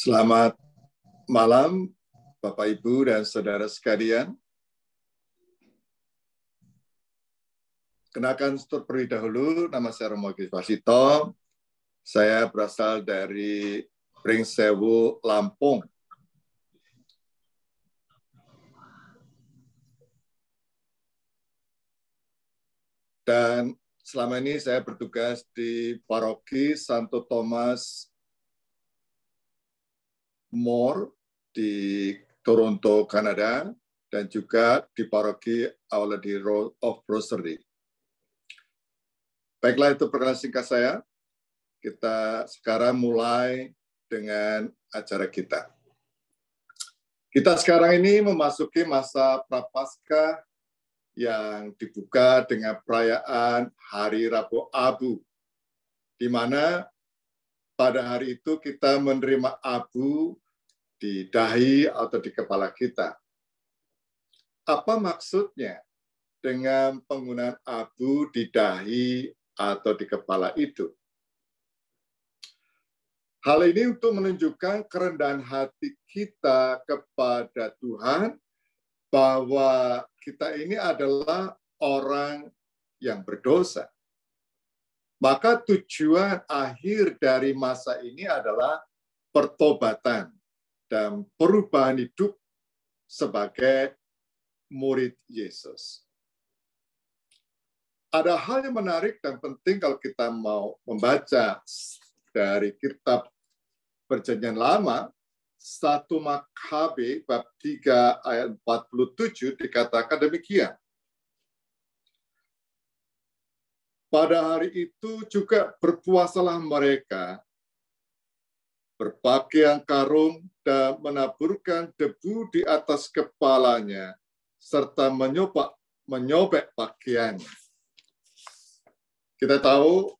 Selamat malam, Bapak, Ibu, dan saudara sekalian. Kenakan setur terlebih dahulu, nama saya Romo Gifasito. Saya berasal dari Pringsewu, Lampung. Dan selama ini saya bertugas di Paroki Santo Thomas More di Toronto, Kanada, dan juga di paroki Aula di Road of Rosary. Baiklah itu perkenalan singkat saya. Kita sekarang mulai dengan acara kita. Kita sekarang ini memasuki masa Prapaskah yang dibuka dengan perayaan Hari Rabu Abu, di mana pada hari itu kita menerima abu di dahi atau di kepala kita. Apa maksudnya dengan penggunaan abu di dahi atau di kepala itu? Hal ini untuk menunjukkan kerendahan hati kita kepada Tuhan bahwa kita ini adalah orang yang berdosa. Maka tujuan akhir dari masa ini adalah pertobatan dan perubahan hidup sebagai murid Yesus. Ada hal yang menarik dan penting kalau kita mau membaca dari kitab Perjanjian Lama, 1 Makabe bab 3 ayat 47 dikatakan demikian. Pada hari itu juga berpuasalah mereka, berpakaian karung dan menaburkan debu di atas kepalanya, serta menyobak, menyobek pakaiannya. Kita tahu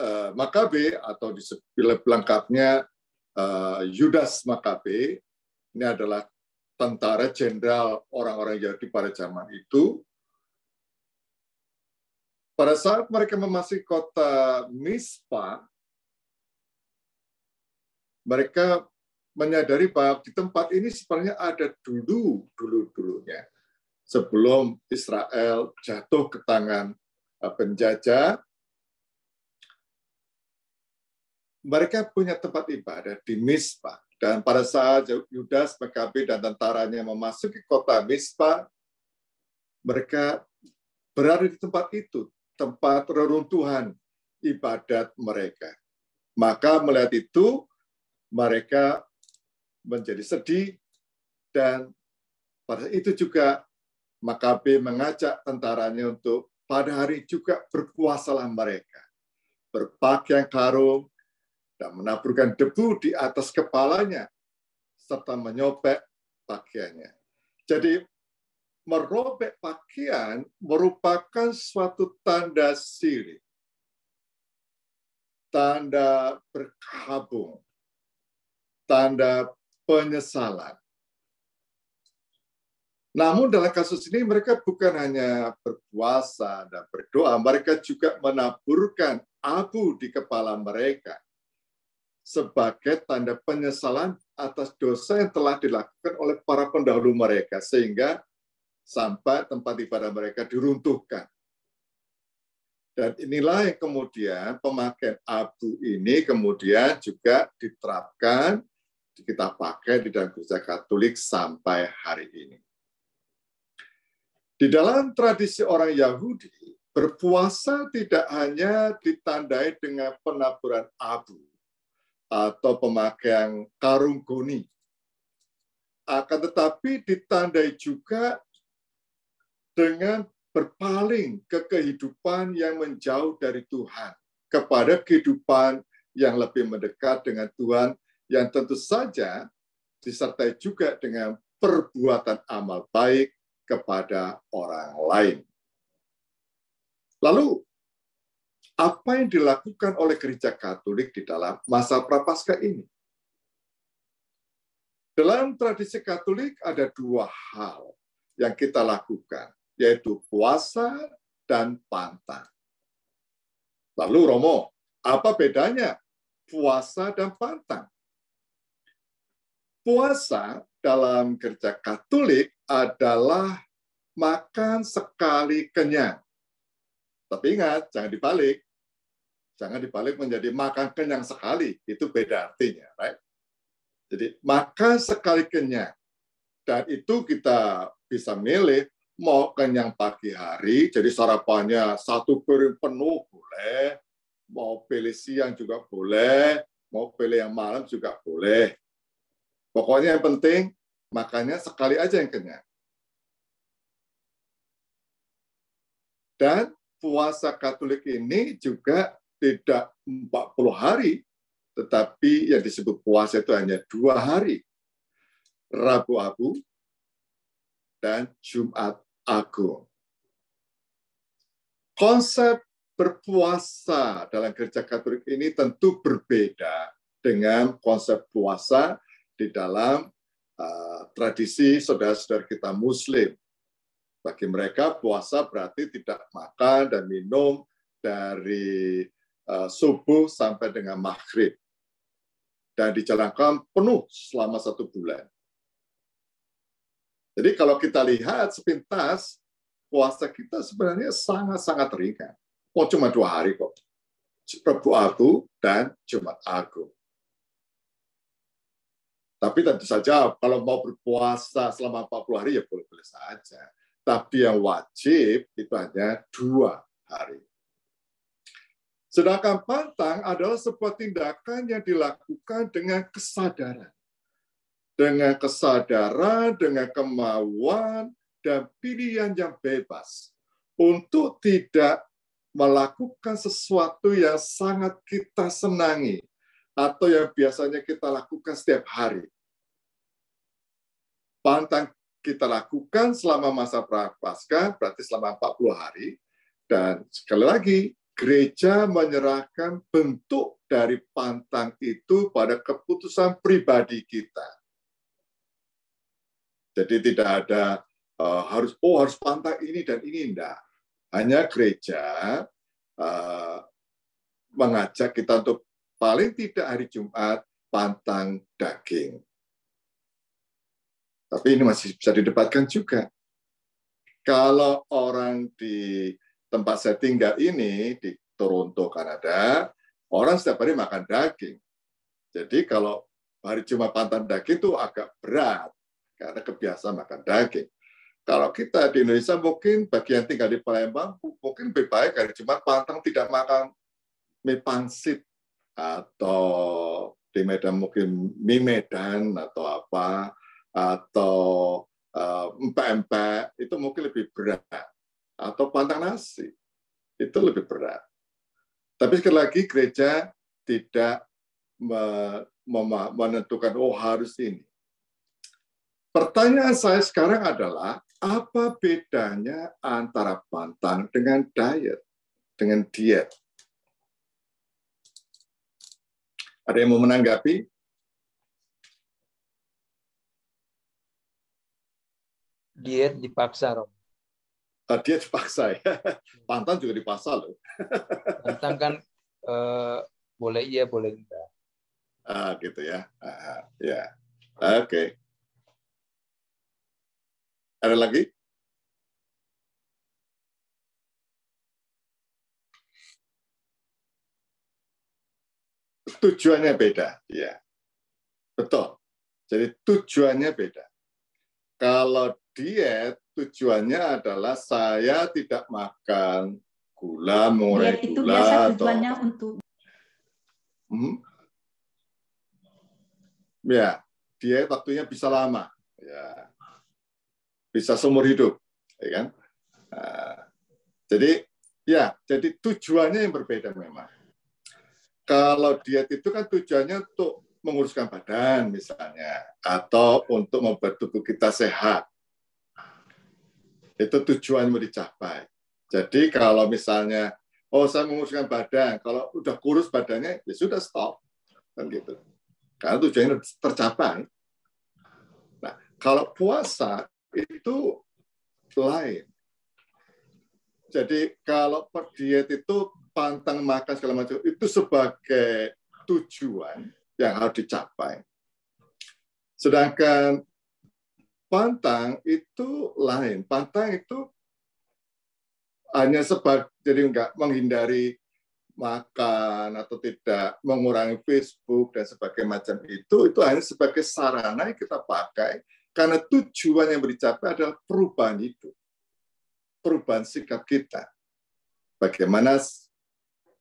eh, Makabe atau di lengkapnya eh, Yudas Makabe, ini adalah tentara jenderal orang-orang Yahudi pada zaman itu, pada saat mereka memasuki kota Mispa, mereka menyadari bahwa di tempat ini sebenarnya ada dulu dulu dulunya sebelum Israel jatuh ke tangan eh, penjajah mereka punya tempat ibadah di Mispa dan pada saat Yudas Makabe dan tentaranya memasuki kota Mispa mereka berada di tempat itu tempat reruntuhan ibadat mereka. Maka melihat itu, mereka menjadi sedih dan pada itu juga Makabe mengajak tentaranya untuk pada hari juga berpuasalah mereka. Berpakaian karung dan menaburkan debu di atas kepalanya serta menyobek pakaiannya. Jadi merobek pakaian merupakan suatu tanda sirik. tanda berkabung, tanda penyesalan. Namun dalam kasus ini mereka bukan hanya berpuasa dan berdoa, mereka juga menaburkan abu di kepala mereka sebagai tanda penyesalan atas dosa yang telah dilakukan oleh para pendahulu mereka sehingga sampai tempat ibadah mereka diruntuhkan. Dan inilah yang kemudian pemakaian abu ini kemudian juga diterapkan, kita pakai di dalam gereja Katolik sampai hari ini. Di dalam tradisi orang Yahudi, berpuasa tidak hanya ditandai dengan penaburan abu atau pemakaian karung goni, akan tetapi ditandai juga dengan berpaling ke kehidupan yang menjauh dari Tuhan kepada kehidupan yang lebih mendekat dengan Tuhan yang tentu saja disertai juga dengan perbuatan amal baik kepada orang lain. Lalu apa yang dilakukan oleh gereja Katolik di dalam masa Prapaskah ini? Dalam tradisi Katolik ada dua hal yang kita lakukan yaitu puasa dan pantang. Lalu Romo, apa bedanya puasa dan pantang? Puasa dalam kerja Katolik adalah makan sekali kenyang. Tapi ingat, jangan dibalik. Jangan dibalik menjadi makan kenyang sekali. Itu beda artinya. Right? Jadi makan sekali kenyang. Dan itu kita bisa milih mau kenyang pagi hari, jadi sarapannya satu piring penuh boleh, mau pilih siang juga boleh, mau pilih yang malam juga boleh. Pokoknya yang penting makannya sekali aja yang kenyang. Dan puasa Katolik ini juga tidak 40 hari, tetapi yang disebut puasa itu hanya dua hari. Rabu Abu dan Jumat aku. Konsep berpuasa dalam gereja Katolik ini tentu berbeda dengan konsep puasa di dalam uh, tradisi saudara-saudara kita Muslim. Bagi mereka, puasa berarti tidak makan dan minum dari uh, subuh sampai dengan maghrib. Dan dijalankan penuh selama satu bulan. Jadi kalau kita lihat sepintas, puasa kita sebenarnya sangat-sangat ringan. Oh, cuma dua hari kok. Rabu Agung dan Jumat Agung. Tapi tentu saja kalau mau berpuasa selama 40 hari ya boleh-boleh saja. Tapi yang wajib itu hanya dua hari. Sedangkan pantang adalah sebuah tindakan yang dilakukan dengan kesadaran dengan kesadaran, dengan kemauan, dan pilihan yang bebas untuk tidak melakukan sesuatu yang sangat kita senangi atau yang biasanya kita lakukan setiap hari. Pantang kita lakukan selama masa prapaskah, berarti selama 40 hari. Dan sekali lagi, gereja menyerahkan bentuk dari pantang itu pada keputusan pribadi kita jadi tidak ada uh, harus oh harus pantai ini dan ini enggak. Hanya gereja uh, mengajak kita untuk paling tidak hari Jumat pantang daging. Tapi ini masih bisa didebatkan juga. Kalau orang di tempat saya tinggal ini di Toronto, Kanada, orang setiap hari makan daging. Jadi kalau hari Jumat pantang daging itu agak berat karena kebiasaan makan daging. Kalau kita di Indonesia mungkin bagi yang tinggal di Palembang mungkin lebih baik hari cuma pantang tidak makan mie pangsit atau di Medan mungkin mie Medan atau apa atau eh, empek-empek uh, itu mungkin lebih berat atau pantang nasi itu lebih berat. Tapi sekali lagi gereja tidak menentukan oh harus ini Pertanyaan saya sekarang adalah, apa bedanya antara pantang dengan diet, dengan diet? Ada yang mau menanggapi? Diet dipaksa, Rom. Uh, ah, diet dipaksa ya. Pantang juga dipaksa loh. Pantang kan uh, boleh iya, boleh enggak. Ah, gitu ya. Uh, ya. Oke. Okay. Ada lagi? Tujuannya beda, ya. Betul. Jadi tujuannya beda. Kalau diet, tujuannya adalah saya tidak makan gula, murai iya, gula. Itu biasa tujuannya atau... untuk... Hmm? Ya, diet waktunya bisa lama. Ya, bisa seumur hidup, ya kan? Nah, jadi ya, jadi tujuannya yang berbeda memang. Kalau diet itu kan tujuannya untuk menguruskan badan misalnya, atau untuk membuat tubuh kita sehat. Itu tujuan mau dicapai. Jadi kalau misalnya, oh saya menguruskan badan, kalau udah kurus badannya, ya sudah stop. Kan gitu. Karena tujuannya tercapai. Nah, kalau puasa itu lain. Jadi kalau per diet itu pantang makan segala macam itu sebagai tujuan yang harus dicapai. Sedangkan pantang itu lain. Pantang itu hanya sebab jadi enggak menghindari makan atau tidak mengurangi Facebook dan sebagainya macam itu itu hanya sebagai sarana yang kita pakai karena tujuan yang dicapai adalah perubahan itu, Perubahan sikap kita. Bagaimana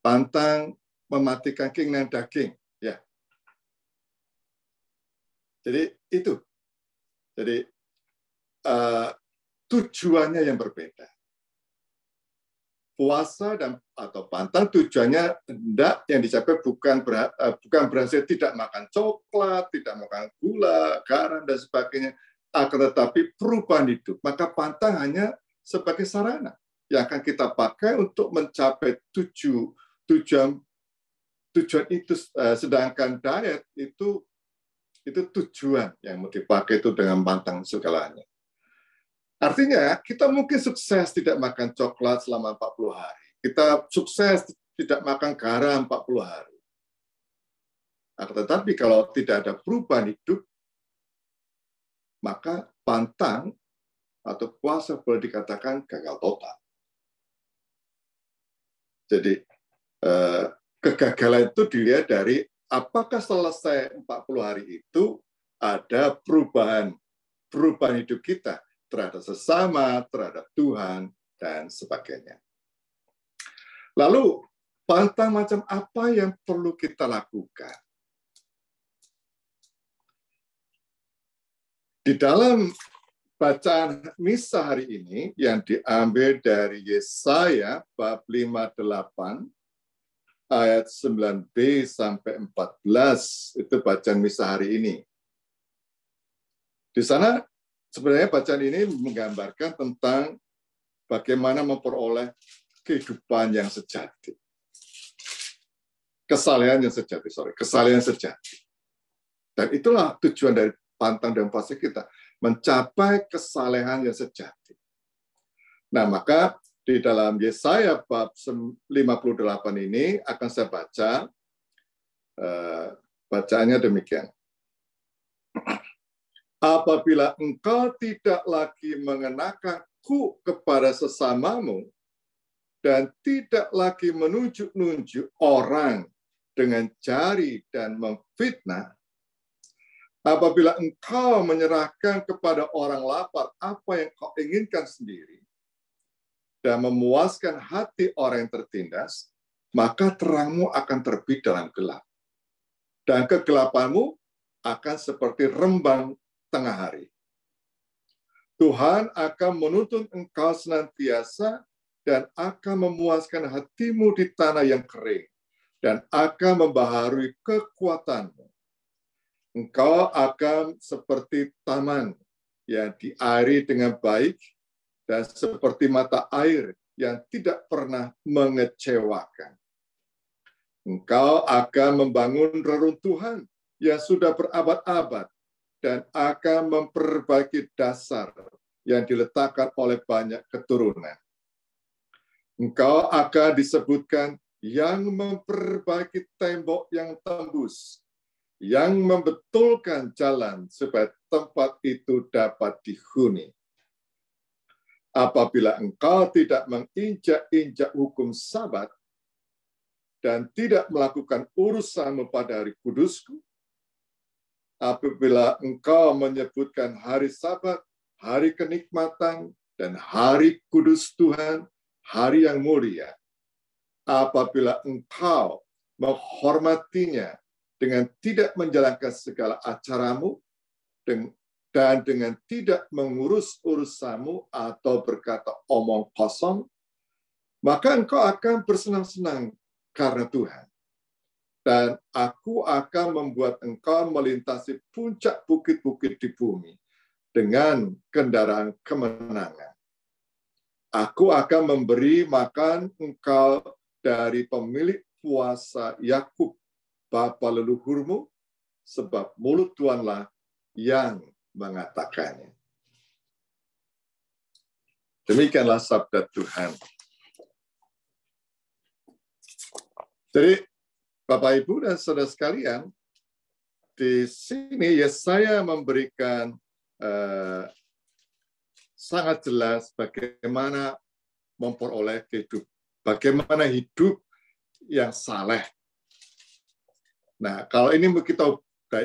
pantang mematikan keinginan daging. ya. Jadi itu. Jadi uh, tujuannya yang berbeda puasa dan atau pantang tujuannya tidak yang dicapai bukan ber, eh, bukan berhasil tidak makan coklat, tidak makan gula, garam dan sebagainya, akan tetapi perubahan hidup. Maka pantang hanya sebagai sarana yang akan kita pakai untuk mencapai tujuh tujuan tujuan itu eh, sedangkan diet itu itu tujuan yang mau dipakai itu dengan pantang segalanya. Artinya, kita mungkin sukses tidak makan coklat selama 40 hari. Kita sukses tidak makan garam 40 hari. Nah, tetapi kalau tidak ada perubahan hidup, maka pantang atau puasa boleh dikatakan gagal total. Jadi, eh, kegagalan itu dilihat dari apakah selesai 40 hari itu ada perubahan perubahan hidup kita terhadap sesama, terhadap Tuhan, dan sebagainya. Lalu, pantang macam apa yang perlu kita lakukan? Di dalam bacaan misa hari ini yang diambil dari Yesaya bab 58 ayat 9b sampai 14 itu bacaan misa hari ini. Di sana Sebenarnya bacaan ini menggambarkan tentang bagaimana memperoleh kehidupan yang sejati. Kesalahan yang sejati, sorry. Kesalehan sejati. Dan itulah tujuan dari pantang dan fase kita. Mencapai kesalehan yang sejati. Nah, maka di dalam Yesaya bab 58 ini akan saya baca eh, bacaannya demikian apabila engkau tidak lagi mengenakan ku kepada sesamamu dan tidak lagi menunjuk-nunjuk orang dengan jari dan memfitnah, apabila engkau menyerahkan kepada orang lapar apa yang kau inginkan sendiri dan memuaskan hati orang yang tertindas, maka terangmu akan terbit dalam gelap. Dan kegelapanmu akan seperti rembang tengah hari. Tuhan akan menuntun engkau senantiasa dan akan memuaskan hatimu di tanah yang kering dan akan membaharui kekuatanmu. Engkau akan seperti taman yang diari dengan baik dan seperti mata air yang tidak pernah mengecewakan. Engkau akan membangun reruntuhan yang sudah berabad-abad dan akan memperbaiki dasar yang diletakkan oleh banyak keturunan. Engkau akan disebutkan yang memperbaiki tembok yang tembus, yang membetulkan jalan supaya tempat itu dapat dihuni. Apabila engkau tidak menginjak-injak hukum sabat dan tidak melakukan urusan pada hari kudusku, apabila engkau menyebutkan hari sabat, hari kenikmatan, dan hari kudus Tuhan, hari yang mulia. Apabila engkau menghormatinya dengan tidak menjalankan segala acaramu dan dengan tidak mengurus urusamu atau berkata omong kosong, maka engkau akan bersenang-senang karena Tuhan dan aku akan membuat engkau melintasi puncak bukit-bukit di bumi dengan kendaraan kemenangan. Aku akan memberi makan engkau dari pemilik puasa Yakub, bapa leluhurmu, sebab mulut Tuhanlah yang mengatakannya. Demikianlah sabda Tuhan. Jadi Bapak Ibu dan saudara sekalian, di sini ya saya memberikan eh, sangat jelas bagaimana memperoleh hidup, bagaimana hidup yang saleh. Nah, kalau ini kita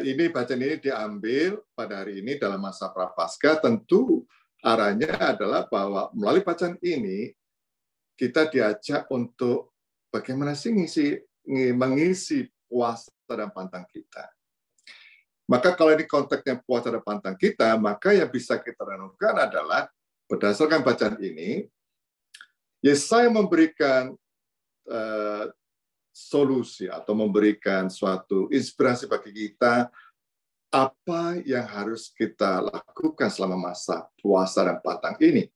ini bacaan ini diambil pada hari ini dalam masa Prapaskah, tentu arahnya adalah bahwa melalui bacaan ini kita diajak untuk bagaimana sih ngisi mengisi puasa dan pantang kita. Maka kalau ini konteksnya puasa dan pantang kita, maka yang bisa kita renungkan adalah berdasarkan bacaan ini, Yesaya memberikan uh, solusi atau memberikan suatu inspirasi bagi kita apa yang harus kita lakukan selama masa puasa dan pantang ini.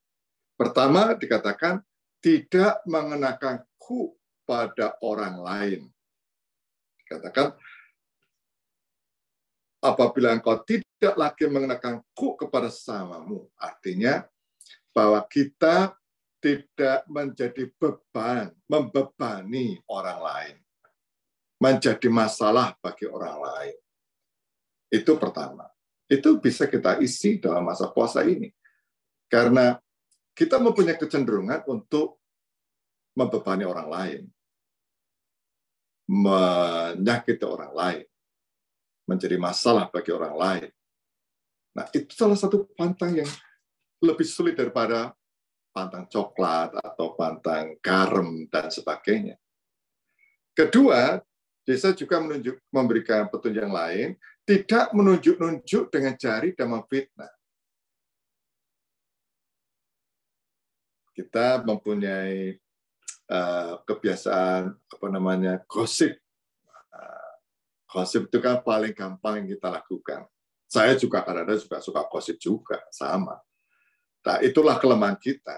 Pertama dikatakan tidak mengenakan kuk pada orang lain. katakan apabila engkau tidak lagi mengenakan ku kepada sesamamu Artinya, bahwa kita tidak menjadi beban, membebani orang lain. Menjadi masalah bagi orang lain. Itu pertama. Itu bisa kita isi dalam masa puasa ini. Karena kita mempunyai kecenderungan untuk membebani orang lain menyakiti orang lain, menjadi masalah bagi orang lain. Nah, itu salah satu pantang yang lebih sulit daripada pantang coklat atau pantang garam dan sebagainya. Kedua, desa juga menunjuk, memberikan petunjuk yang lain, tidak menunjuk-nunjuk dengan jari dan memfitnah. Kita mempunyai Eh, kebiasaan apa namanya gosip. Eh, gosip itu kan paling gampang yang kita lakukan. Saya juga kadang-kadang juga suka gosip juga, sama. Nah, itulah kelemahan kita.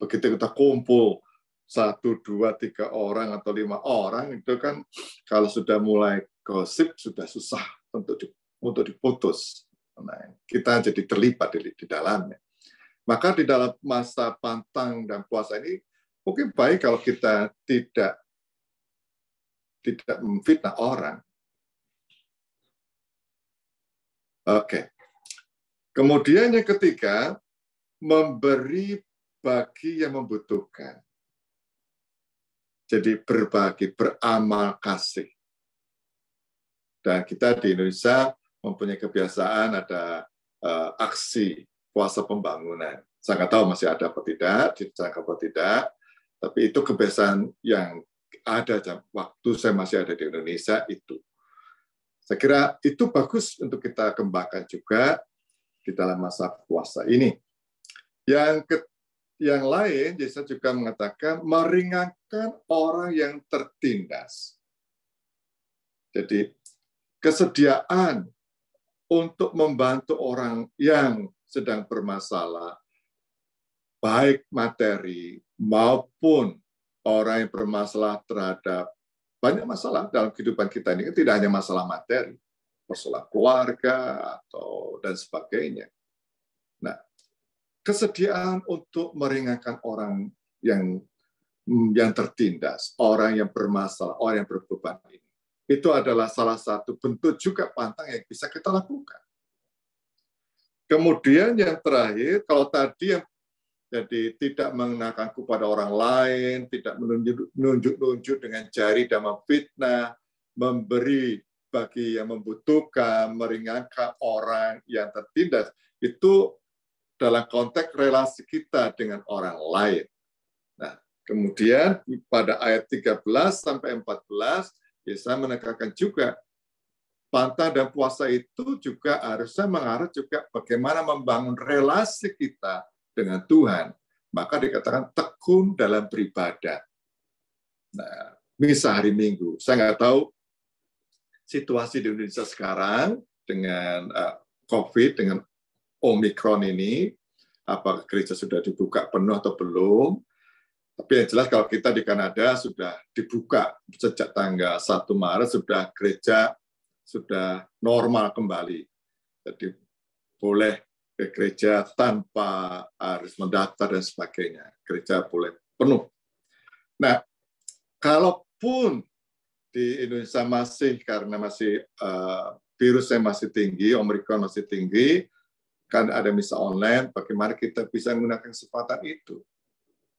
Begitu kita kumpul satu, dua, tiga orang atau lima orang itu kan kalau sudah mulai gosip sudah susah untuk di, untuk diputus. Nah, kita jadi terlibat di, di dalamnya. Maka di dalam masa pantang dan puasa ini Mungkin baik kalau kita tidak tidak memfitnah orang. Oke. Okay. Kemudian yang ketiga, memberi bagi yang membutuhkan. Jadi berbagi, beramal kasih. Dan kita di Indonesia mempunyai kebiasaan ada uh, aksi puasa pembangunan. Saya nggak tahu masih ada apa tidak, tidak apa tidak. Tapi itu kebiasaan yang ada jam waktu saya masih ada di Indonesia itu. Saya kira itu bagus untuk kita kembangkan juga di dalam masa puasa ini. Yang ke, yang lain, Yesus juga mengatakan meringankan orang yang tertindas. Jadi kesediaan untuk membantu orang yang sedang bermasalah, baik materi maupun orang yang bermasalah terhadap banyak masalah dalam kehidupan kita ini kan tidak hanya masalah materi, masalah keluarga atau dan sebagainya. Nah, kesediaan untuk meringankan orang yang yang tertindas, orang yang bermasalah, orang yang berbeban ini. Itu adalah salah satu bentuk juga pantang yang bisa kita lakukan. Kemudian yang terakhir, kalau tadi yang jadi tidak mengenakanku pada orang lain, tidak menunjuk-nunjuk dengan jari dan memfitnah, memberi bagi yang membutuhkan, meringankan orang yang tertindas. Itu dalam konteks relasi kita dengan orang lain. Nah, kemudian pada ayat 13 sampai 14, ya menekankan juga pantah dan puasa itu juga harusnya mengarah juga bagaimana membangun relasi kita dengan Tuhan, maka dikatakan tekun dalam beribadah. Nah, misa hari Minggu. Saya nggak tahu situasi di Indonesia sekarang dengan uh, COVID, dengan Omikron ini, apakah gereja sudah dibuka penuh atau belum. Tapi yang jelas kalau kita di Kanada sudah dibuka sejak tanggal 1 Maret, sudah gereja sudah normal kembali. Jadi boleh ke gereja tanpa harus mendaftar dan sebagainya. Gereja boleh penuh. Nah, kalaupun di Indonesia masih karena masih eh, virusnya masih tinggi, Omikron masih tinggi, kan ada misa online, bagaimana kita bisa menggunakan kesempatan itu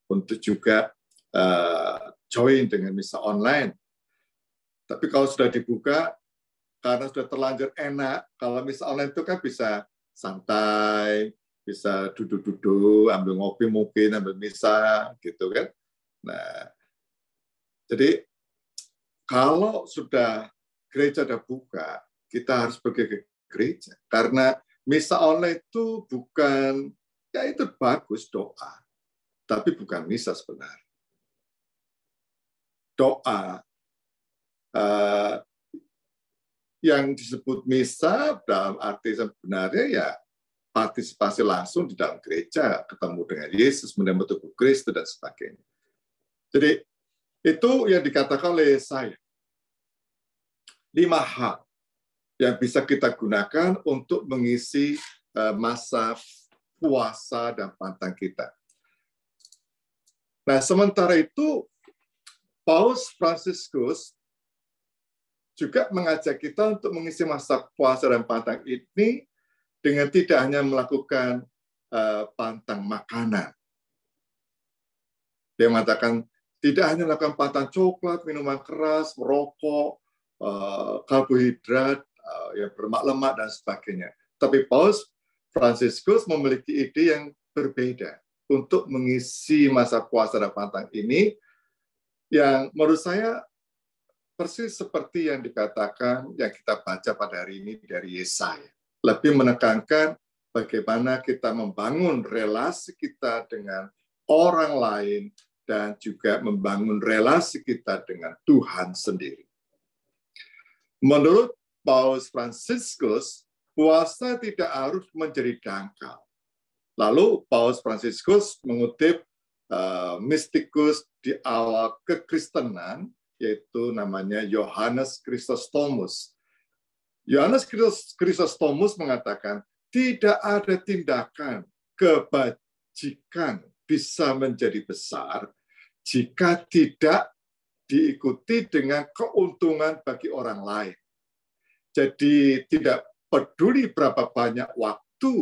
untuk juga eh, join dengan misa online. Tapi kalau sudah dibuka, karena sudah terlanjur enak, kalau misa online itu kan bisa santai, bisa duduk-duduk, ambil ngopi mungkin, ambil misa, gitu kan. Nah, jadi kalau sudah gereja sudah buka, kita harus pergi ke gereja. Karena misa online itu bukan, ya itu bagus doa, tapi bukan misa sebenarnya. Doa eh, yang disebut misa dalam arti sebenarnya ya partisipasi langsung di dalam gereja, ketemu dengan Yesus, menerima tubuh Kristus, dan sebagainya. Jadi, itu yang dikatakan oleh saya. Lima hal yang bisa kita gunakan untuk mengisi eh, masa puasa dan pantang kita. Nah, sementara itu, Paus Franciscus juga mengajak kita untuk mengisi masa puasa dan pantang ini dengan tidak hanya melakukan eh, pantang makanan. Dia mengatakan tidak hanya melakukan pantang coklat, minuman keras, merokok, eh, karbohidrat uh, yang berlemak-lemak dan sebagainya. Tapi Paus Franciscus memiliki ide yang berbeda untuk mengisi masa puasa dan pantang ini yang menurut saya persis seperti yang dikatakan yang kita baca pada hari ini dari Yesaya. Lebih menekankan bagaimana kita membangun relasi kita dengan orang lain dan juga membangun relasi kita dengan Tuhan sendiri. Menurut Paus Franciscus, puasa tidak harus menjadi dangkal. Lalu Paus Franciscus mengutip uh, mistikus di awal kekristenan yaitu namanya Johannes Chrysostomus. Johannes Chrysostomus mengatakan, tidak ada tindakan kebajikan bisa menjadi besar jika tidak diikuti dengan keuntungan bagi orang lain. Jadi tidak peduli berapa banyak waktu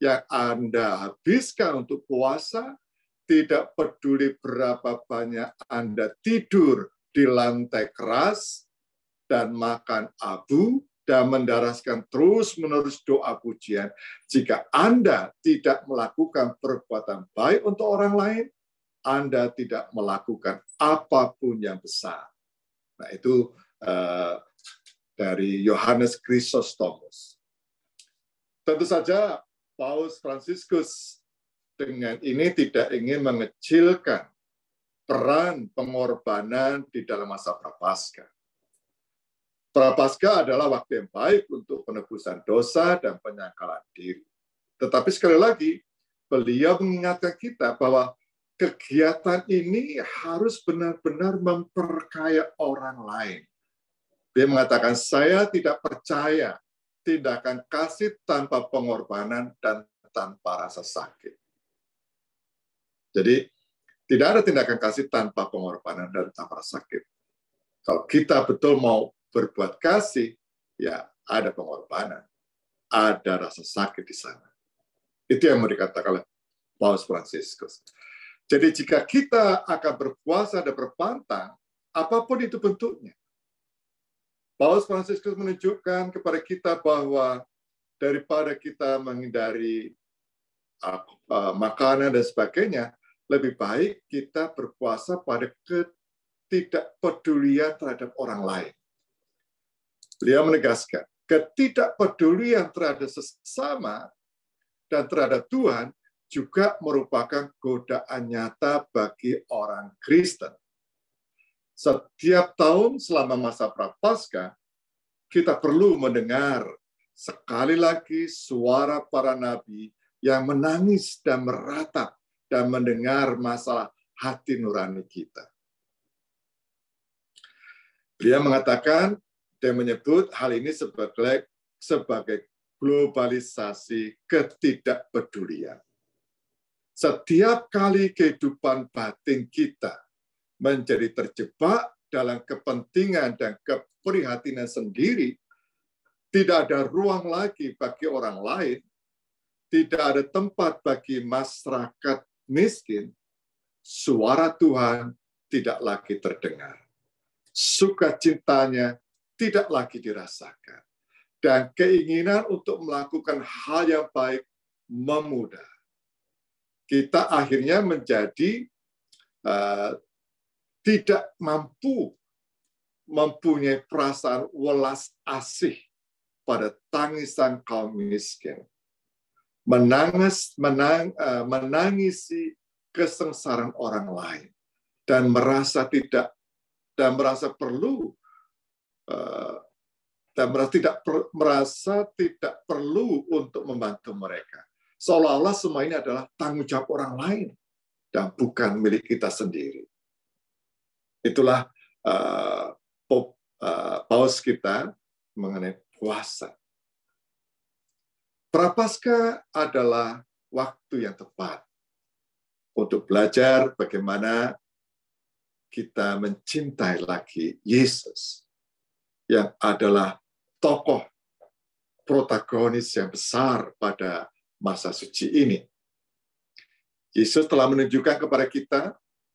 yang Anda habiskan untuk puasa, tidak peduli berapa banyak Anda tidur, di lantai keras dan makan abu dan mendaraskan terus-menerus doa pujian. Jika Anda tidak melakukan perbuatan baik untuk orang lain, Anda tidak melakukan apapun yang besar. Nah, itu eh, dari Yohanes Chrysostomus. Tentu saja Paus Franciscus dengan ini tidak ingin mengecilkan peran pengorbanan di dalam masa prapaskah. Prapaskah adalah waktu yang baik untuk penebusan dosa dan penyangkalan diri. Tetapi sekali lagi, beliau mengingatkan kita bahwa kegiatan ini harus benar-benar memperkaya orang lain. Dia mengatakan, saya tidak percaya tindakan kasih tanpa pengorbanan dan tanpa rasa sakit. Jadi tidak ada tindakan kasih tanpa pengorbanan dan tanpa sakit. Kalau kita betul mau berbuat kasih, ya ada pengorbanan, ada rasa sakit di sana. Itu yang mau dikatakan oleh Paus Franciscus. Jadi jika kita akan berpuasa dan berpantang, apapun itu bentuknya. Paus Franciscus menunjukkan kepada kita bahwa daripada kita menghindari uh, uh, makanan dan sebagainya, lebih baik kita berpuasa pada ketidakpedulian terhadap orang lain. Beliau menegaskan, ketidakpedulian terhadap sesama dan terhadap Tuhan juga merupakan godaan nyata bagi orang Kristen. Setiap tahun selama masa Prapaskah, kita perlu mendengar sekali lagi suara para nabi yang menangis dan meratap dan mendengar masalah hati nurani kita. Beliau mengatakan dan menyebut hal ini sebagai sebagai globalisasi ketidakpedulian. Setiap kali kehidupan batin kita menjadi terjebak dalam kepentingan dan keprihatinan sendiri, tidak ada ruang lagi bagi orang lain, tidak ada tempat bagi masyarakat miskin, suara Tuhan tidak lagi terdengar. Sukacitanya tidak lagi dirasakan. Dan keinginan untuk melakukan hal yang baik memudah. Kita akhirnya menjadi uh, tidak mampu mempunyai perasaan welas asih pada tangisan kaum miskin menangis, menang, eh, menangisi kesengsaraan orang lain dan merasa tidak dan merasa perlu eh, dan merasa tidak merasa tidak perlu untuk membantu mereka. Seolah-olah semua ini adalah tanggung jawab orang lain dan bukan milik kita sendiri. Itulah uh, pop, uh, paus kita mengenai puasa. Prapaskah adalah waktu yang tepat untuk belajar bagaimana kita mencintai lagi Yesus yang adalah tokoh protagonis yang besar pada masa suci ini. Yesus telah menunjukkan kepada kita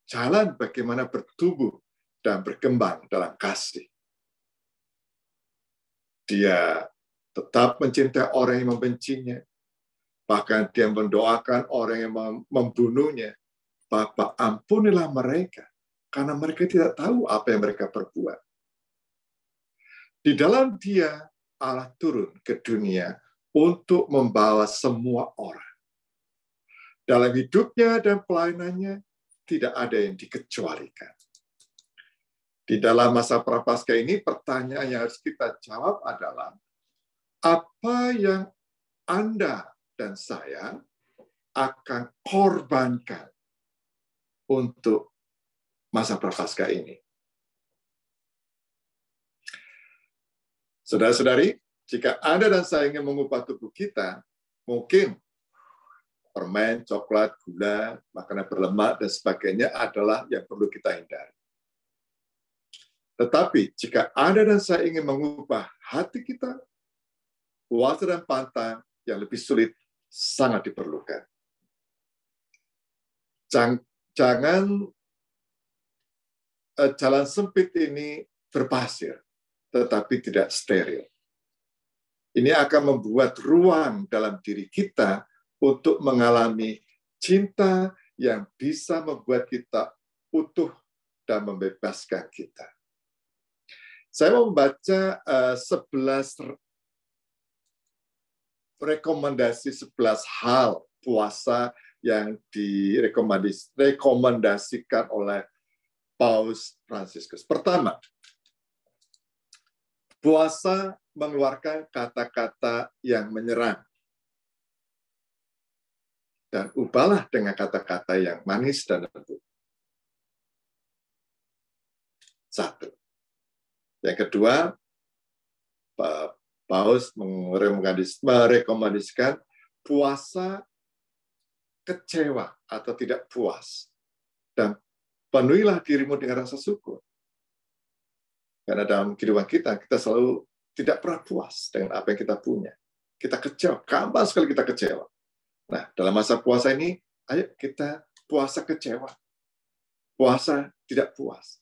jalan bagaimana bertumbuh dan berkembang dalam kasih. Dia tetap mencintai orang yang membencinya, bahkan dia mendoakan orang yang membunuhnya. Bapak, ampunilah mereka, karena mereka tidak tahu apa yang mereka perbuat. Di dalam dia, Allah turun ke dunia untuk membawa semua orang. Dalam hidupnya dan pelayanannya, tidak ada yang dikecualikan. Di dalam masa Prapaskah ini, pertanyaan yang harus kita jawab adalah, apa yang Anda dan saya akan korbankan untuk masa prapaskah ini. Saudara-saudari, jika Anda dan saya ingin mengubah tubuh kita, mungkin permen, coklat, gula, makanan berlemak, dan sebagainya adalah yang perlu kita hindari. Tetapi jika Anda dan saya ingin mengubah hati kita, Water dan pantang yang lebih sulit sangat diperlukan. Jangan eh, jalan sempit ini berpasir, tetapi tidak steril. Ini akan membuat ruang dalam diri kita untuk mengalami cinta yang bisa membuat kita utuh dan membebaskan kita. Saya membaca 11 eh, rekomendasi 11 hal puasa yang direkomendasikan oleh Paus Franciscus. Pertama, puasa mengeluarkan kata-kata yang menyerang. Dan ubahlah dengan kata-kata yang manis dan lembut. Satu. Yang kedua, Paus merekomendasikan puasa kecewa atau tidak puas. Dan penuhilah dirimu dengan rasa syukur. Karena dalam kehidupan kita, kita selalu tidak pernah puas dengan apa yang kita punya. Kita kecewa, kambang sekali kita kecewa. Nah, dalam masa puasa ini, ayo kita puasa kecewa. Puasa tidak puas.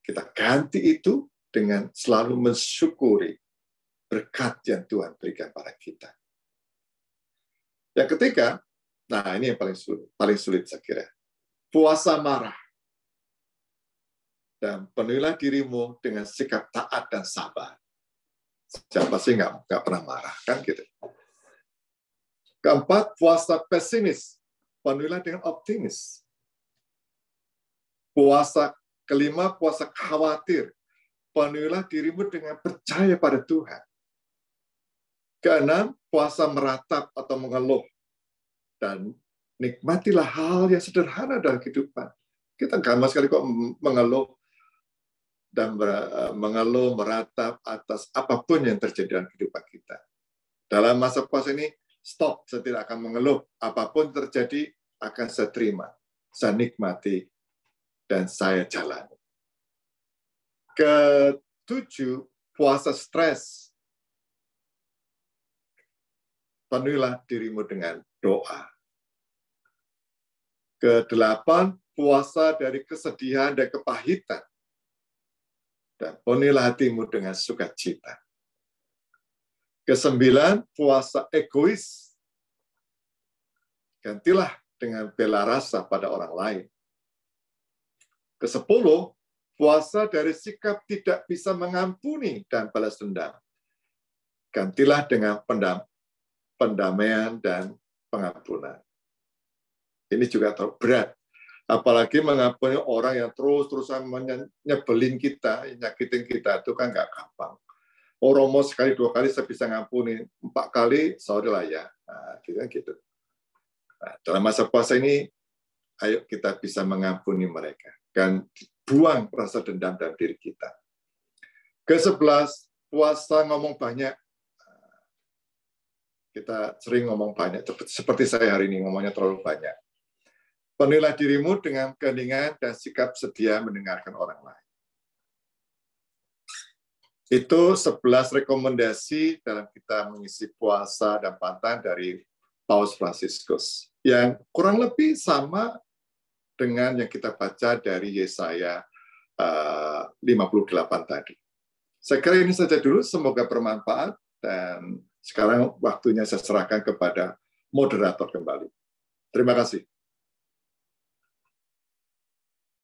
Kita ganti itu dengan selalu mensyukuri berkat yang Tuhan berikan pada kita. Yang ketiga, nah ini yang paling sulit, paling sulit saya kira. Puasa marah. Dan penuhilah dirimu dengan sikap taat dan sabar. Siapa sih nggak, nggak pernah marah, kan gitu. Keempat, puasa pesimis. Penuhilah dengan optimis. Puasa kelima, puasa khawatir. Penuhilah dirimu dengan percaya pada Tuhan. Keenam, puasa meratap atau mengeluh. Dan nikmatilah hal yang sederhana dalam kehidupan. Kita gak sekali kok mengeluh dan eh, mengeluh, meratap atas apapun yang terjadi dalam kehidupan kita. Dalam masa puasa ini, stop. Saya tidak akan mengeluh. Apapun terjadi, akan saya terima. Saya nikmati dan saya jalani. Ketujuh, puasa stres penuhilah dirimu dengan doa. Kedelapan, puasa dari kesedihan dan kepahitan. Dan penuhilah hatimu dengan sukacita. Kesembilan, puasa egois. Gantilah dengan bela rasa pada orang lain. Kesepuluh, puasa dari sikap tidak bisa mengampuni dan balas dendam. Gantilah dengan pendam, pendamaian dan pengampunan. Ini juga terberat. Apalagi mengampuni orang yang terus-terusan menyebelin kita, nyakitin kita, itu kan nggak gampang. Oromo oh, sekali, dua kali saya bisa ngampuni. Empat kali, sorry lah ya. Nah, gitu. gitu. Nah, dalam masa puasa ini, ayo kita bisa mengampuni mereka. Dan buang rasa dendam dalam diri kita. ke Kesebelas, puasa ngomong banyak kita sering ngomong banyak, seperti saya hari ini ngomongnya terlalu banyak. Penilai dirimu dengan keningan dan sikap sedia mendengarkan orang lain. Itu 11 rekomendasi dalam kita mengisi puasa dan pantan dari Paus Franciscus. Yang kurang lebih sama dengan yang kita baca dari Yesaya 58 eh, tadi. Saya kira ini saja dulu, semoga bermanfaat dan sekarang waktunya saya serahkan kepada moderator kembali. Terima kasih.